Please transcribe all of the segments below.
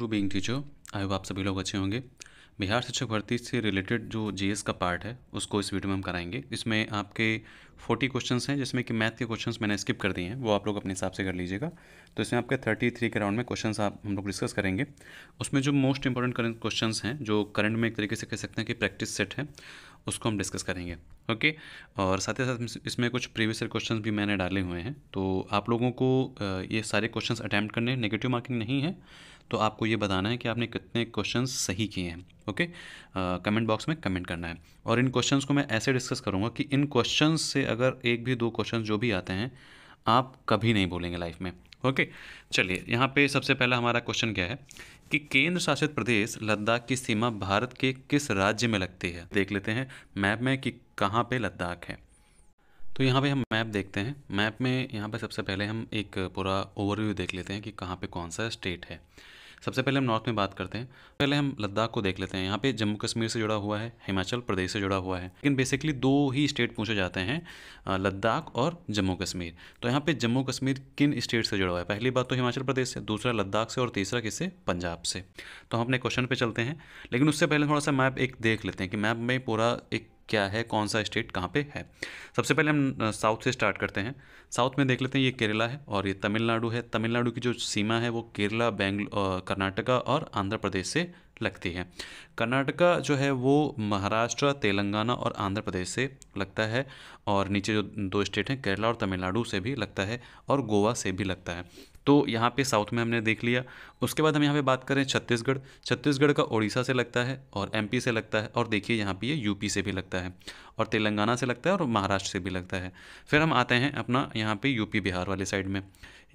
गुरु being teacher I hope आप सभी लोग अच्छे होंगे बिहार शिक्षक भर्ती से रिलेटेड जो जीएस का पार्ट है उसको इस वीडियो में हम कराएंगे इसमें आपके फोर्टी क्वेश्चंस हैं जिसमें कि मैथ के क्वेश्चंस मैंने स्किप कर दिए हैं वो आप लोग अपने हिसाब से कर लीजिएगा तो इसमें आपके थर्टी थ्री के राउंड में क्वेश्चन आप हम लोग डिस्कस करेंगे उसमें जो मोस्ट इंपॉर्टेंट करेंट क्वेश्चन हैं जो करंट में एक तरीके से कह सकते हैं कि प्रैक्टिस सेट है उसको हम डिस्कस करेंगे ओके और साथ ही साथ इसमें कुछ प्रीवियस क्वेश्चन भी मैंने डाले हुए हैं तो आप लोगों को ये सारे क्वेश्चन अटैम्प्ट करने नेगेटिव मार्किंग नहीं है तो आपको ये बताना है कि आपने कितने क्वेश्चन सही किए हैं ओके कमेंट बॉक्स में कमेंट करना है और इन क्वेश्चन को मैं ऐसे डिस्कस करूँगा कि इन क्वेश्चन से अगर एक भी दो क्वेश्चन जो भी आते हैं आप कभी नहीं बोलेंगे लाइफ में ओके चलिए यहाँ पे सबसे पहला हमारा क्वेश्चन क्या है कि केंद्र शासित प्रदेश लद्दाख की सीमा भारत के किस राज्य में लगती है देख लेते हैं मैप में कि कहाँ पे लद्दाख है तो यहाँ पे हम मैप देखते हैं मैप में यहाँ पे सबसे पहले हम एक पूरा ओवरव्यू देख लेते हैं कि कहाँ पे कौन सा स्टेट है सबसे पहले हम नॉर्थ में बात करते हैं पहले हम लद्दाख को देख लेते हैं यहाँ पे जम्मू कश्मीर से जुड़ा हुआ है हिमाचल प्रदेश से जुड़ा हुआ है लेकिन बेसिकली दो ही स्टेट पूछे जाते हैं लद्दाख और जम्मू कश्मीर तो यहाँ पे जम्मू कश्मीर किन स्टेट से जुड़ा हुआ है पहली बात तो हिमाचल प्रदेश से दूसरा लद्दाख से और तीसरा किससे पंजाब से तो हम अपने क्वेश्चन पर चलते हैं लेकिन उससे पहले थोड़ा सा मैप एक देख लेते हैं कि मैप में पूरा एक क्या है कौन सा स्टेट कहाँ पे है सबसे पहले हम साउथ से स्टार्ट करते हैं साउथ में देख लेते हैं ये केरला है और ये तमिलनाडु है तमिलनाडु की जो सीमा है वो केरला बैंग कर्नाटका और आंध्र प्रदेश से लगती है कर्नाटका जो है वो महाराष्ट्र तेलंगाना और आंध्र प्रदेश से लगता है और नीचे जो दो स्टेट हैं केरला और तमिलनाडु से भी लगता है और गोवा से भी लगता है तो यहाँ पे साउथ में हमने देख लिया उसके बाद हम यहाँ पे बात करें छत्तीसगढ़ छत्तीसगढ़ का ओडिशा से लगता है और एमपी से लगता है और देखिए यहाँ पे ये यूपी से भी लगता है और तेलंगाना से लगता है और महाराष्ट्र से भी लगता है फिर हम आते हैं अपना यहाँ पे यूपी बिहार वाले साइड में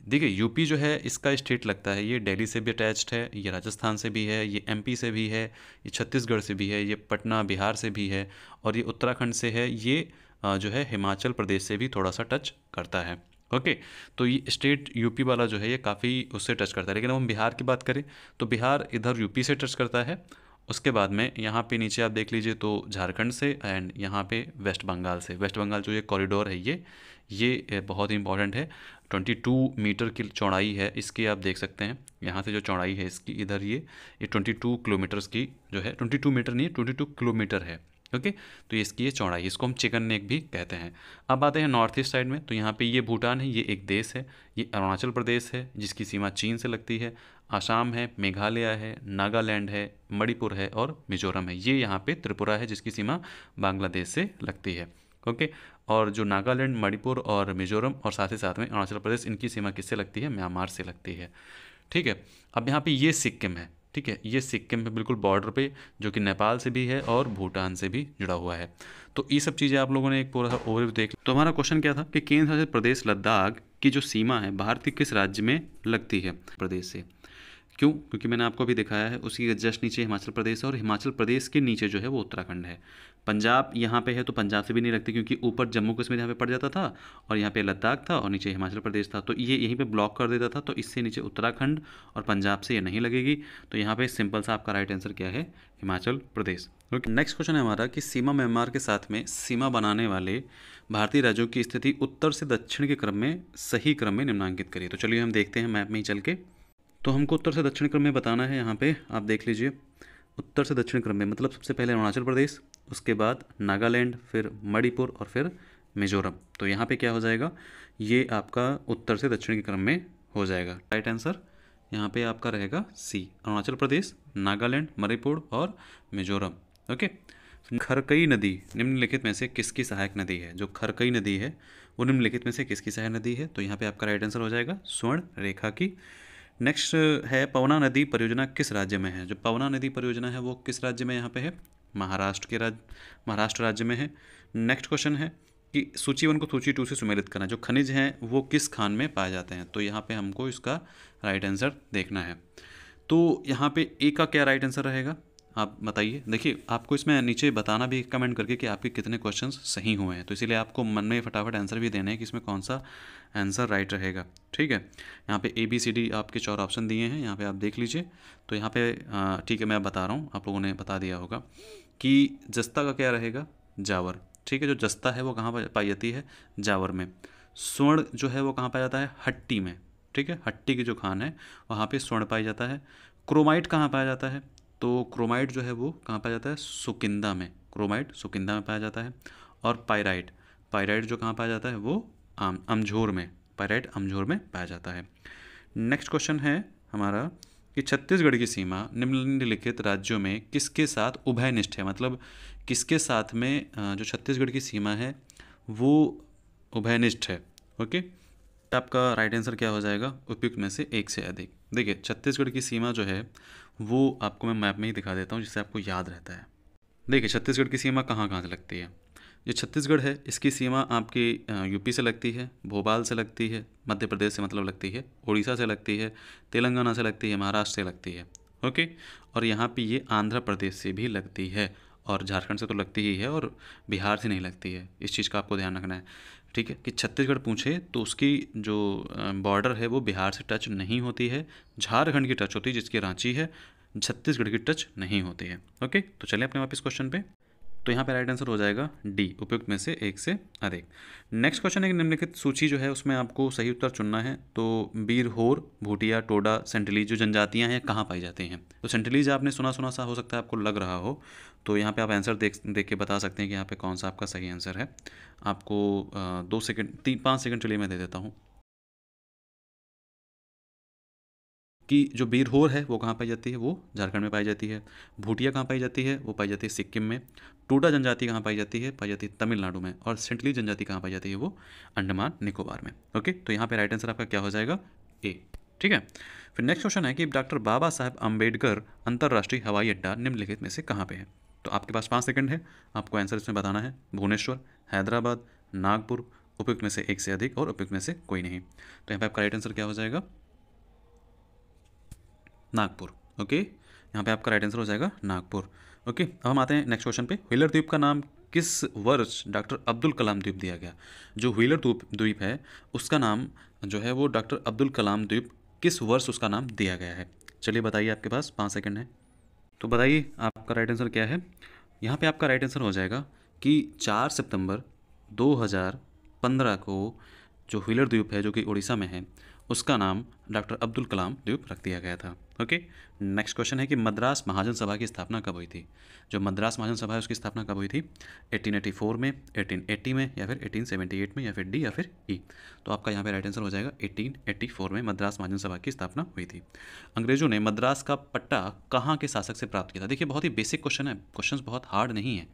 देखिए यूपी जो है इसका स्टेट लगता है ये दिल्ली से भी अटैच्ड है ये राजस्थान से भी है ये एमपी से भी है ये छत्तीसगढ़ से भी है ये पटना बिहार से भी है और ये उत्तराखंड से है ये जो है हिमाचल प्रदेश से भी थोड़ा सा टच करता है ओके तो ये स्टेट यूपी वाला जो है ये काफ़ी उससे टच करता है लेकिन अब हम बिहार की बात करें तो बिहार इधर यूपी से टच करता है उसके बाद में यहाँ पे नीचे आप देख लीजिए तो झारखंड से एंड यहाँ पे वेस्ट बंगाल से वेस्ट बंगाल जो ये कॉरिडोर है ये ये बहुत ही इंपॉर्टेंट है 22 मीटर की चौड़ाई है इसकी आप देख सकते हैं यहाँ से जो चौड़ाई है इसकी इधर ये ये 22 किलोमीटर्स की जो है 22 मीटर नहीं है 22 किलोमीटर है ओके तो ये इसकी ये चौड़ाई इसको हम चिकन नेक भी कहते हैं अब आते हैं नॉर्थ ईस्ट साइड में तो यहाँ पे ये भूटान है ये एक देश है ये अरुणाचल प्रदेश है जिसकी सीमा चीन से लगती है आसाम है मेघालय है नागालैंड है मणिपुर है और मिजोरम है ये यहाँ पर त्रिपुरा है जिसकी सीमा बांग्लादेश से लगती है ओके और जो नागालैंड मणिपुर और मिजोरम और साथ ही साथ में अरुणाचल प्रदेश इनकी सीमा किससे लगती है म्यांमार से लगती है ठीक है अब यहाँ पे ये सिक्किम है ठीक है ये सिक्किम में बिल्कुल बॉर्डर पे जो कि नेपाल से भी है और भूटान से भी जुड़ा हुआ है तो ये सब चीज़ें आप लोगों ने एक पूरा सा ओवरव्यू देख तो हमारा क्वेश्चन क्या था कि केंद्र शासित प्रदेश लद्दाख की जो सीमा है भारत के किस राज्य में लगती है प्रदेश से क्यों क्योंकि मैंने आपको अभी दिखाया है उसकी जस्ट नीचे हिमाचल प्रदेश है और हिमाचल प्रदेश के नीचे जो है वो उत्तराखंड है पंजाब यहाँ पे है तो पंजाब से भी नहीं रखते क्योंकि ऊपर जम्मू कश्मीर यहाँ पे पड़ जाता था और यहाँ पे लद्दाख था और नीचे हिमाचल प्रदेश था तो ये यहीं पे ब्लॉक कर देता था तो इससे नीचे उत्तराखंड और पंजाब से ये नहीं लगेगी तो यहाँ पे सिंपल सा आपका राइट आंसर क्या है Himachal Pradesh okay next question है हमारा कि सीमा म्यांमार के साथ में सीमा बनाने वाले भारतीय राज्यों की स्थिति उत्तर से दक्षिण के क्रम में सही क्रम में निम्नांकित करिए तो चलिए हम देखते हैं मैप में ही चल के तो हमको उत्तर से दक्षिण क्रम में बताना है यहाँ पर आप देख लीजिए उत्तर से दक्षिण क्रम में मतलब सबसे पहले अरुणाचल प्रदेश उसके बाद नागालैंड फिर मणिपुर और फिर मिजोरम तो यहाँ पे क्या हो जाएगा ये आपका उत्तर से दक्षिण के क्रम में हो जाएगा राइट आंसर यहाँ पे आपका रहेगा सी अरुणाचल प्रदेश नागालैंड मणिपुर और मिजोरम ओके खरकई नदी निम्नलिखित में से किसकी सहायक नदी है जो खरकई नदी है वो निम्नलिखित में से किसकी सहायक नदी है तो यहाँ पे आपका राइट आंसर हो जाएगा स्वर्ण रेखा की नेक्स्ट है पवना नदी परियोजना किस राज्य में है जो पवना नदी परियोजना है वो किस राज्य में यहाँ पे है महाराष्ट्र के राज्य महाराष्ट्र राज्य में है नेक्स्ट क्वेश्चन है कि सूची वन को सूची टू से सुमेलित करना जो खनिज हैं वो किस खान में पाए जाते हैं तो यहाँ पे हमको इसका राइट आंसर देखना है तो यहाँ पे ए का क्या राइट आंसर रहेगा आप बताइए देखिए आपको इसमें नीचे बताना भी कमेंट करके कि आपके कितने क्वेश्चंस सही हुए हैं तो इसीलिए आपको मन में फटाफट आंसर भी देना है कि इसमें कौन सा आंसर राइट रहेगा ठीक है यहाँ पे ए बी सी डी आपके चार ऑप्शन दिए हैं यहाँ पे आप देख लीजिए तो यहाँ पे ठीक है मैं बता रहा हूँ आप लोगों ने बता दिया होगा कि जस्ता का क्या रहेगा जावर ठीक है जो जस्ता है वो कहाँ पाई जाती है जावर में स्वर्ण जो है वो कहाँ पाया जाता है हट्टी में ठीक है हट्टी की जो खान है वहाँ पर स्वर्ण पाया जाता है क्रोमाइट कहाँ पाया जाता है तो क्रोमाइट जो है वो कहाँ पाया जाता है सुकिंदा में क्रोमाइट सुकिंदा में पाया जाता है और पायराइट पायराइट जो कहाँ पाया जाता है वो आम अमझोर में पायराइट अमझोर में पाया जाता है नेक्स्ट क्वेश्चन है हमारा कि छत्तीसगढ़ की सीमा निम्नलिखित राज्यों में किसके साथ उभयनिष्ठ है मतलब किसके साथ में जो छत्तीसगढ़ की सीमा है वो उभयनिष्ठ है ओके तो आपका राइट आंसर क्या हो जाएगा उपयुक्त में से एक से अधिक देखिए छत्तीसगढ़ की सीमा जो है वो आपको मैं मैप में ही दिखा देता हूँ जिससे आपको याद रहता है देखिए छत्तीसगढ़ की सीमा कहाँ कहाँ से लगती है जो छत्तीसगढ़ है इसकी सीमा आपकी यूपी से लगती है भोपाल से लगती है मध्य प्रदेश से मतलब लगती है उड़ीसा से लगती है तेलंगाना से लगती है महाराष्ट्र से लगती है ओके और यहाँ पे ये आंध्र प्रदेश से भी लगती है और झारखंड से तो लगती ही है और बिहार से नहीं लगती है इस चीज़ का आपको ध्यान रखना है ठीक है कि छत्तीसगढ़ पूछे तो उसकी जो बॉर्डर है वो बिहार से टच नहीं होती है झारखंड की टच होती है जिसकी रांची है छत्तीसगढ़ की टच नहीं होती है ओके तो चलें अपने वापस क्वेश्चन पे तो यहाँ पे राइट आंसर हो जाएगा डी उपयुक्त में से एक से अधिक नेक्स्ट क्वेश्चन है कि निम्नलिखित सूची जो है उसमें आपको सही उत्तर चुनना है तो बीरहोर भूटिया टोडा सेंटलीज जो जनजातियाँ हैं कहाँ पाई जाती हैं तो सेंटलीज आपने सुना सुना सा हो सकता है आपको लग रहा हो तो यहाँ पे आप आंसर देख देख के बता सकते हैं कि यहाँ पे कौन सा आपका सही आंसर है आपको दो सेकंड तीन पाँच सेकंड चलिए मैं दे देता हूँ कि जो बीरहोर है वो कहाँ पाई जाती है वो झारखंड में पाई जाती है भूटिया कहाँ पाई जाती है वो पाई जाती है सिक्किम में टोडा जनजाति कहाँ पाई जाती है पाई जाती है तमिलनाडु में और सेंटली जनजाति कहाँ पाई जाती है वो अंडमान निकोबार में ओके तो यहाँ पे राइट आंसर आपका क्या हो जाएगा ए ठीक है फिर नेक्स्ट क्वेश्चन है कि डॉक्टर बाबा साहेब अम्बेडकर अंतर्राष्ट्रीय हवाई अड्डा निम्नलिखित में से कहाँ पे है तो आपके पास पाँच सेकंड है आपको आंसर इसमें बताना है भुवनेश्वर हैदराबाद नागपुर उपयुक्त में से एक से अधिक और उपयुक्त में से कोई नहीं तो यहाँ पे आपका राइट आंसर क्या हो जाएगा नागपुर ओके यहाँ पे आपका राइट आंसर हो जाएगा नागपुर ओके अब हम आते हैं नेक्स्ट क्वेश्चन पे व्हीलर द्वीप का नाम किस वर्ष डॉक्टर अब्दुल कलाम द्वीप दिया गया जो व्हीलर द्वीप द्वीप है उसका नाम जो है वो डॉक्टर अब्दुल कलाम द्वीप किस वर्ष उसका नाम दिया गया है चलिए बताइए आपके पास पाँच सेकंड है तो बताइए आपका राइट आंसर क्या है यहाँ पे आपका राइट आंसर हो जाएगा कि चार सितंबर 2015 को जो व्हीलर द्वीप है जो कि उड़ीसा में है उसका नाम डॉक्टर अब्दुल कलाम द्वीप रख दिया गया था ओके नेक्स्ट क्वेश्चन है कि मद्रास महाजन सभा की स्थापना कब हुई थी जो मद्रास महाजन सभा है उसकी स्थापना कब हुई थी 1884 में 1880 में या फिर 1878 में या फिर डी या फिर ई e. तो आपका यहाँ पे राइट आंसर हो जाएगा 1884 में मद्रास महाजन सभा की स्थापना हुई थी अंग्रेजों ने मद्रास का पट्टा कहाँ के शासक से प्राप्त किया था देखिए बहुत ही बेसिक क्वेश्चन है क्वेश्चन बहुत हार्ड नहीं है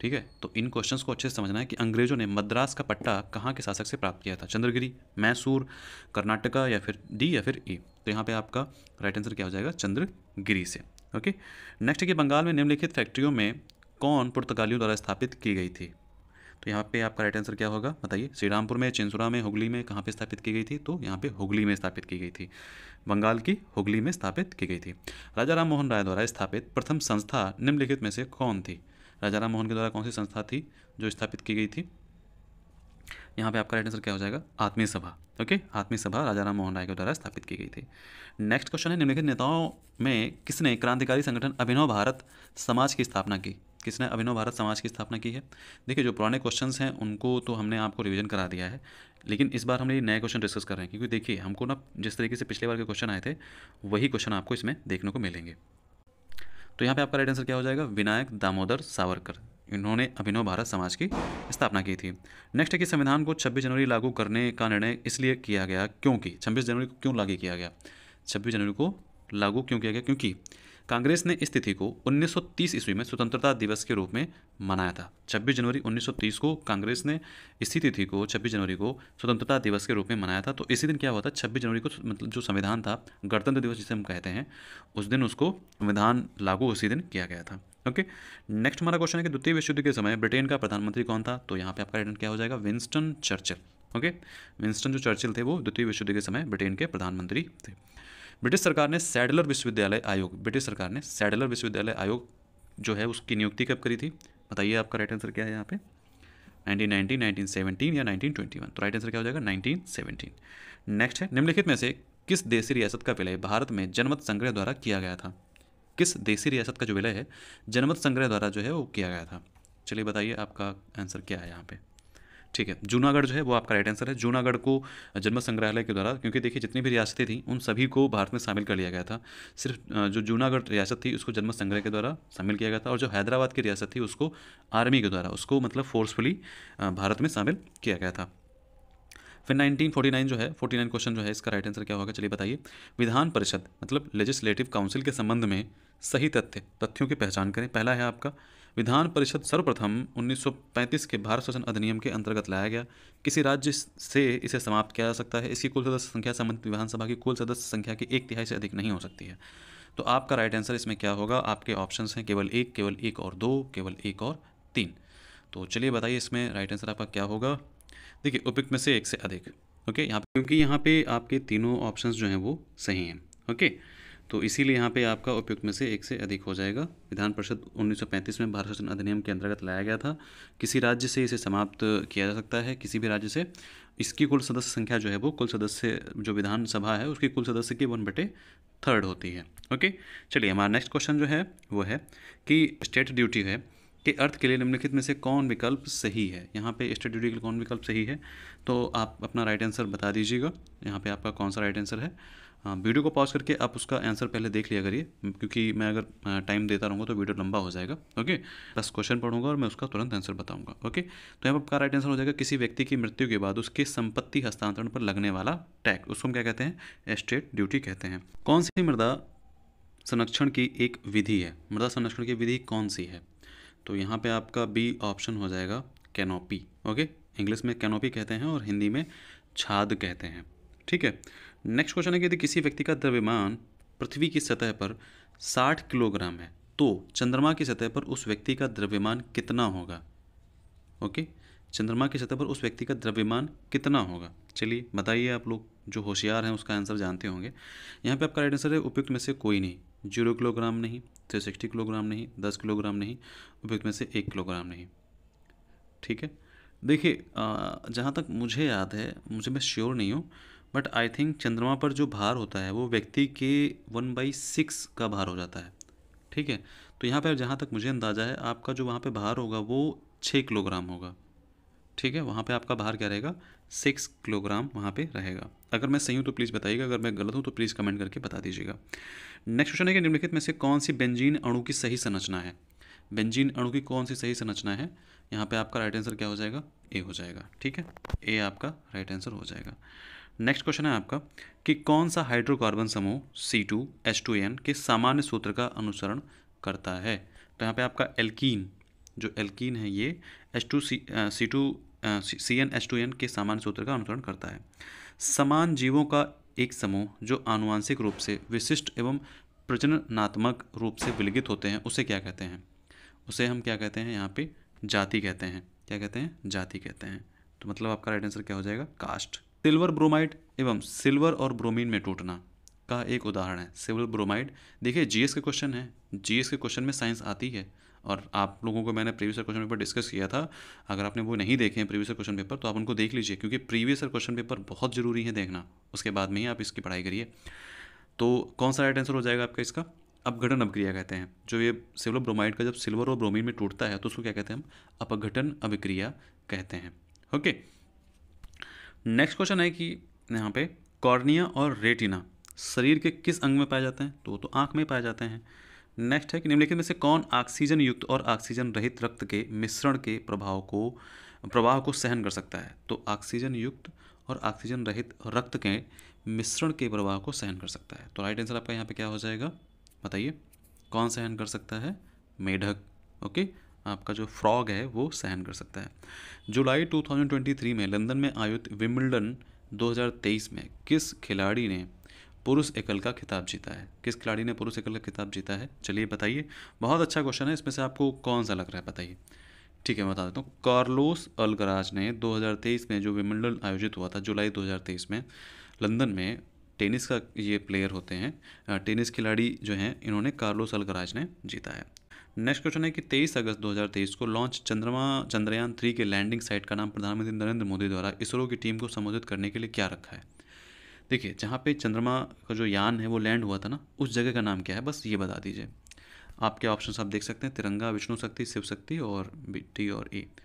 ठीक है तो इन क्वेश्चंस को अच्छे से समझना है कि अंग्रेजों ने मद्रास का पट्टा कहाँ के शासक से प्राप्त किया था चंद्रगिरी मैसूर कर्नाटका या फिर डी या फिर ई तो यहाँ पे आपका राइट आंसर क्या हो जाएगा चंद्रगिरी से ओके नेक्स्ट है कि बंगाल में निम्नलिखित फैक्ट्रियों में कौन पुर्तगालियों द्वारा स्थापित की गई थी तो यहाँ पर आपका राइट आंसर क्या होगा बताइए श्रीरामपुर में चिंसुरा में हुगली में कहाँ पर स्थापित की गई थी तो यहाँ पर हुगली में स्थापित की गई थी बंगाल की हुगली में स्थापित की गई थी राजा राम मोहन राय द्वारा स्थापित प्रथम संस्था निम्नलिखित में से कौन थी राजा राम मोहन के द्वारा कौन सी संस्था थी जो स्थापित की गई थी यहाँ पे आपका राइट आंसर क्या हो जाएगा आत्मीय सभा ओके आत्मीय सभा राजा राम मोहन राय के द्वारा स्थापित की गई थी नेक्स्ट क्वेश्चन है निम्नलिखित नेताओं में किसने क्रांतिकारी संगठन अभिनव भारत समाज की स्थापना की किसने अभिनव भारत समाज की स्थापना की है देखिए जो पुराने क्वेश्चन हैं उनको तो हमने आपको रिविजन करा दिया है लेकिन इस बार हम ये नए क्वेश्चन डिस्कस कर रहे हैं क्योंकि देखिए हमको ना जिस तरीके से पिछले बार के क्वेश्चन आए थे वही क्वेश्चन आपको इसमें देखने को मिलेंगे तो यहाँ पे आपका राइट आंसर क्या हो जाएगा विनायक दामोदर सावरकर इन्होंने अभिनव भारत समाज की स्थापना की थी नेक्स्ट है कि संविधान को 26 जनवरी लागू करने का निर्णय इसलिए किया गया क्योंकि 26 जनवरी को क्यों लागू किया गया 26 जनवरी को लागू क्यों किया गया क्योंकि कांग्रेस ने इस तिथि को 1930 ईस्वी में स्वतंत्रता दिवस के रूप में मनाया था 26 जनवरी 1930 को कांग्रेस ने इसी तिथि को 26 जनवरी को स्वतंत्रता दिवस के रूप में मनाया था तो इसी दिन क्या हुआ था 26 जनवरी को मतलब जो संविधान था गणतंत्र दिवस जिसे हम कहते हैं उस दिन उसको संविधान लागू उसी दिन किया गया था ओके नेक्स्ट हमारा क्वेश्चन है कि द्वितीय विश्व युद्ध के समय ब्रिटेन का प्रधानमंत्री कौन था तो यहाँ पे आपका रिटर्न क्या हो जाएगा विंस्टन चर्चिल ओके विंस्टन जो चर्चिल थे वो द्वितीय विश्व युद्ध के समय ब्रिटेन के प्रधानमंत्री थे ब्रिटिश सरकार ने सैडलर विश्वविद्यालय आयोग ब्रिटिश सरकार ने सैडलर विश्वविद्यालय आयोग जो है उसकी नियुक्ति कब करी थी बताइए आपका राइट आंसर क्या है यहाँ पे 1919, 1917 या 1921 तो राइट आंसर क्या हो जाएगा 1917 नेक्स्ट है निम्नलिखित में से किस देसी रियासत का विलय भारत में जनमत संग्रह द्वारा किया गया था किस देसी रियासत का जो विलय है जनमत संग्रह द्वारा जो है वो किया गया था चलिए बताइए आपका आंसर क्या है यहाँ पे ठीक है जूनागढ़ जो है वो आपका राइट आंसर है जूनागढ़ को जन्म संग्रहालय के द्वारा क्योंकि देखिए जितनी भी रियासतें थी उन सभी को भारत में शामिल कर लिया गया था सिर्फ जो जूनागढ़ रियासत थी उसको जन्म संग्रह के द्वारा शामिल किया गया था और जो हैदराबाद की रियासत थी उसको आर्मी के द्वारा उसको मतलब फोर्सफुली भारत में शामिल किया गया था फिर 1949 जो है 49 क्वेश्चन जो है इसका राइट आंसर क्या होगा चलिए बताइए विधान परिषद मतलब लेजिस्लेटिव काउंसिल के संबंध में सही तथ्य तथ्यों की पहचान करें पहला है आपका विधान परिषद सर्वप्रथम 1935 के भारत शासन अधिनियम के अंतर्गत लाया गया किसी राज्य से इसे समाप्त किया जा सकता है इसकी कुल सदस्य संख्या संबंधित विधानसभा की कुल सदस्य संख्या की एक तिहाई से अधिक नहीं हो सकती है तो आपका राइट आंसर इसमें क्या होगा आपके ऑप्शन हैं केवल एक केवल एक और दो केवल एक और तीन तो चलिए बताइए इसमें राइट आंसर आपका क्या होगा देखिए उपयुक्त में से एक से अधिक ओके यहाँ क्योंकि यहाँ पे आपके तीनों ऑप्शंस जो हैं वो सही हैं ओके तो इसीलिए यहाँ पे आपका उपयुक्त में से एक से अधिक हो जाएगा विधान परिषद 1935 में भारत शासन अधिनियम के अंतर्गत लाया गया था किसी राज्य से इसे समाप्त किया जा सकता है किसी भी राज्य से इसकी कुल सदस्य संख्या जो है वो कुल सदस्य जो विधानसभा है उसकी कुल सदस्य की वन बटे थर्ड होती है ओके चलिए हमारा नेक्स्ट क्वेश्चन जो है वो है कि स्टेट ड्यूटी है के अर्थ के लिए निम्नलिखित में से कौन विकल्प सही है यहाँ पे स्टेट ड्यूटी के लिए कौन विकल्प सही है तो आप अपना राइट आंसर बता दीजिएगा यहाँ पे आपका कौन सा राइट आंसर है हाँ वीडियो को पॉज करके आप उसका आंसर पहले देख लिया करिए क्योंकि मैं अगर टाइम देता रहूँगा तो वीडियो लंबा हो जाएगा ओके बस क्वेश्चन पढ़ूंगा और मैं उसका तुरंत आंसर बताऊंगा ओके तो यहाँ पर आपका राइट आंसर हो जाएगा किसी व्यक्ति की मृत्यु के बाद उसके संपत्ति हस्तांतरण पर लगने वाला टैक्स उसको हम क्या कहते हैं एस्टेट ड्यूटी कहते हैं कौन सी मृदा संरक्षण की एक विधि है मृदा संरक्षण की विधि कौन सी है तो यहाँ पर आपका बी ऑप्शन हो जाएगा कैनोपी ओके इंग्लिश में कैनोपी कहते हैं और हिंदी में छाद कहते हैं ठीक है नेक्स्ट क्वेश्चन है कि यदि किसी व्यक्ति का द्रव्यमान पृथ्वी की सतह पर 60 किलोग्राम है तो चंद्रमा की सतह पर उस व्यक्ति का द्रव्यमान कितना होगा ओके चंद्रमा की सतह पर उस व्यक्ति का द्रव्यमान कितना होगा चलिए बताइए आप लोग जो होशियार हैं उसका आंसर जानते होंगे यहाँ पे आपका राइट आंसर है उपयुक्त में से कोई नहीं जीरो किलोग्राम नहीं थ्री सिक्सटी किलोग्राम नहीं दस किलोग्राम नहीं उपयुक्त में से एक किलोग्राम नहीं ठीक है देखिए जहाँ तक मुझे याद है मुझे मैं श्योर नहीं हूँ बट आई थिंक चंद्रमा पर जो भार होता है वो व्यक्ति के वन बाई सिक्स का भार हो जाता है ठीक है तो यहाँ पर जहाँ तक मुझे अंदाज़ा है आपका जो वहाँ पर भार होगा वो छः किलोग्राम होगा ठीक है वहाँ पे आपका भार क्या रहेगा सिक्स किलोग्राम वहाँ पे रहेगा अगर मैं सही हूँ तो प्लीज़ बताइएगा अगर मैं गलत हूँ तो प्लीज़ कमेंट करके बता दीजिएगा नेक्स्ट क्वेश्चन है कि निम्नलिखित में से कौन सी बेंजीन अणु की सही संरचना है बेंजीन अणु की कौन सी सही संरचना है यहाँ पर आपका राइट आंसर क्या हो जाएगा ए हो जाएगा ठीक है ए आपका राइट आंसर हो जाएगा नेक्स्ट क्वेश्चन है आपका कि कौन सा हाइड्रोकार्बन समूह C two H two N के सामान्य सूत्र का अनुसरण करता है तो यहाँ पे आपका एल्कीन जो एल्कीन है ये H two C C two C N H two N के सामान्य सूत्र का अनुसरण करता है समान जीवों का एक समूह जो आनुवांशिक रूप से विशिष्ट एवं प्रजननात्मक रूप से विलगित होते हैं उसे क्या कहते हैं उसे हम क्या कहते हैं यहाँ पे जाति कहते हैं क्या कहते हैं जाति कहते हैं तो मतलब आपका राइट आंसर क्या हो जाएगा कास्ट सिल्वर ब्रोमाइड एवं सिल्वर और ब्रोमीन में टूटना का एक उदाहरण है सिल्वर ब्रोमाइड देखिए जीएस के क्वेश्चन है जीएस के क्वेश्चन में साइंस आती है और आप लोगों को मैंने प्रीवियस क्वेश्चन पेपर डिस्कस किया था अगर आपने वो नहीं देखे हैं प्रीवियस क्वेश्चन पेपर तो आप उनको देख लीजिए क्योंकि प्रीवियस क्वेश्चन पेपर बहुत ज़रूरी है देखना उसके बाद में ही आप इसकी पढ़ाई करिए तो कौन सा राइट आंसर हो जाएगा आपका इसका अपघटन अभिक्रिया कहते हैं जो ये सिल्वर ब्रोमाइड का जब सिल्वर और ब्रोमीन में टूटता है तो उसको क्या कहते हैं हम अपघटन अभिक्रिया कहते हैं ओके okay? नेक्स्ट क्वेश्चन है कि यहाँ पे कॉर्निया और रेटिना शरीर के किस अंग में पाए जाते हैं तो वो तो आँख में पाए जाते हैं नेक्स्ट है कि निम्नलिखित में से कौन ऑक्सीजन युक्त और ऑक्सीजन रहित रक्त के मिश्रण के प्रभाव को प्रवाह को सहन कर सकता है तो ऑक्सीजन युक्त और ऑक्सीजन रहित रक्त के मिश्रण के प्रवाह को सहन कर सकता है तो राइट आंसर आपका यहाँ पे क्या हो जाएगा बताइए कौन सहन कर सकता है मेढक ओके आपका जो फ्रॉग है वो सहन कर सकता है जुलाई 2023 में लंदन में आयोजित विमिल्डन 2023 में किस खिलाड़ी ने पुरुष एकल का खिताब जीता है किस खिलाड़ी ने पुरुष एकल का खिताब जीता है चलिए बताइए बहुत अच्छा क्वेश्चन है इसमें से आपको कौन सा लग रहा है बताइए ठीक है मैं बता देता हूँ कार्लोस अलगराज ने 2023 में जो विमिल्डन आयोजित हुआ था जुलाई 2023 में लंदन में टेनिस का ये प्लेयर होते हैं टेनिस खिलाड़ी जो हैं इन्होंने कार्लोस अलगराज ने जीता है नेक्स्ट क्वेश्चन है कि 23 अगस्त 2023 को लॉन्च चंद्रमा चंद्रयान थ्री के लैंडिंग साइट का नाम प्रधानमंत्री नरेंद्र मोदी द्वारा इसरो की टीम को संबोधित करने के लिए क्या रखा है देखिए जहाँ पे चंद्रमा का जो यान है वो लैंड हुआ था ना उस जगह का नाम क्या है बस ये बता दीजिए आपके ऑप्शन आप देख सकते हैं तिरंगा विष्णु शक्ति शिव शक्ति और टी और ए e।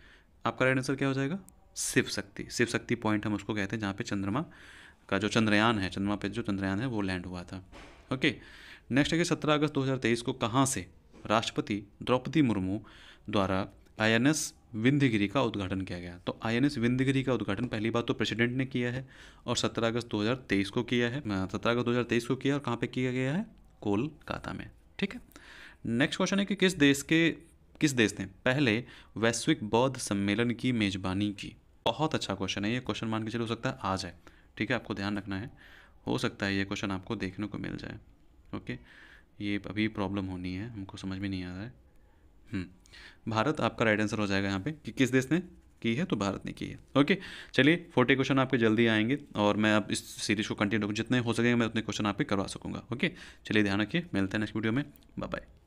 आपका राइट आंसर क्या हो जाएगा शिव शक्ति शिव शक्ति पॉइंट हम उसको कहते हैं जहाँ पे चंद्रमा का जो चंद्रयान है चंद्रमा पे जो चंद्रयान है वो लैंड हुआ था ओके नेक्स्ट है कि सत्रह अगस्त 2023 को कहाँ से राष्ट्रपति द्रौपदी मुर्मू द्वारा आईएनएस विंध्यगिरी का उद्घाटन किया गया तो आईएनएस विंध्यगिरी का उद्घाटन पहली बार तो प्रेसिडेंट ने किया है और 17 अगस्त 2023 को किया है 17 अगस्त 2023 को किया और कहाँ पे किया गया है कोलकाता में ठीक है नेक्स्ट क्वेश्चन है कि किस देश के किस देश ने पहले वैश्विक बौद्ध सम्मेलन की मेजबानी की बहुत अच्छा क्वेश्चन है ये क्वेश्चन मान के चलो सकता है आज है ठीक है आपको ध्यान रखना है हो सकता है ये क्वेश्चन आपको देखने को मिल जाए ओके okay? ये अभी प्रॉब्लम होनी है हमको समझ में नहीं आ रहा है हम्म, भारत आपका राइट आंसर हो जाएगा यहाँ पे कि किस देश ने की है तो भारत ने की है ओके चलिए फोर्टी क्वेश्चन आपके जल्दी आएंगे और मैं अब इस सीरीज को कंटिन्यू जितने हो सकेंगे मैं उतने क्वेश्चन आपके करवा सकूँगा ओके चलिए ध्यान रखिए मिलते हैं नेक्स्ट वीडियो में बाय बाय